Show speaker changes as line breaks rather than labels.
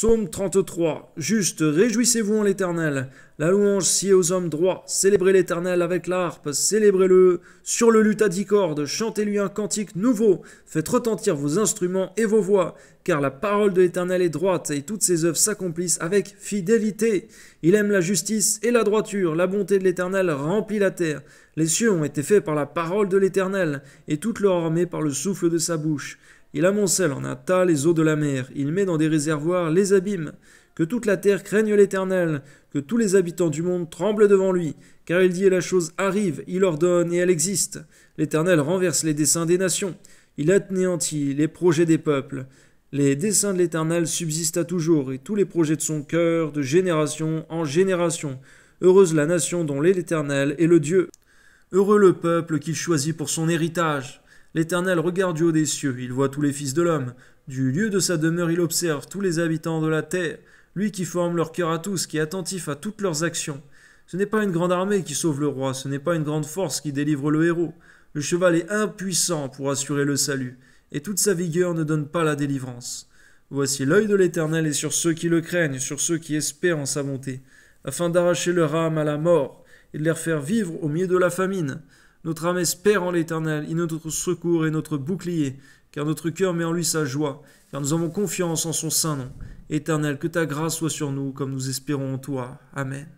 Psaume 33. Juste, réjouissez-vous en l'Éternel. La louange sied aux hommes droits. Célébrez l'Éternel avec l'harpe. Célébrez-le sur le luth à dix cordes. Chantez-lui un cantique nouveau. Faites retentir vos instruments et vos voix. Car la parole de l'Éternel est droite et toutes ses œuvres s'accomplissent avec fidélité. Il aime la justice et la droiture. La bonté de l'Éternel remplit la terre. Les cieux ont été faits par la parole de l'Éternel et toute leur armée par le souffle de sa bouche. Il amoncelle en un tas les eaux de la mer, il met dans des réservoirs les abîmes. Que toute la terre craigne l'Éternel, que tous les habitants du monde tremblent devant lui, car il dit et la chose arrive, il ordonne et elle existe. L'Éternel renverse les desseins des nations, il anéantit les projets des peuples. Les desseins de l'Éternel subsistent à toujours, et tous les projets de son cœur, de génération en génération. Heureuse la nation dont l'Éternel est le Dieu. Heureux le peuple qu'il choisit pour son héritage. L'Éternel regarde du haut des cieux, il voit tous les fils de l'homme. Du lieu de sa demeure, il observe tous les habitants de la terre, lui qui forme leur cœur à tous, qui est attentif à toutes leurs actions. Ce n'est pas une grande armée qui sauve le roi, ce n'est pas une grande force qui délivre le héros. Le cheval est impuissant pour assurer le salut, et toute sa vigueur ne donne pas la délivrance. Voici l'œil de l'Éternel est sur ceux qui le craignent, sur ceux qui espèrent en sa bonté, afin d'arracher leur âme à la mort et de les faire vivre au milieu de la famine. Notre âme espère en l'Éternel, il est notre secours et notre bouclier, car notre cœur met en lui sa joie, car nous avons confiance en son saint nom. Éternel, que ta grâce soit sur nous, comme nous espérons en toi. Amen.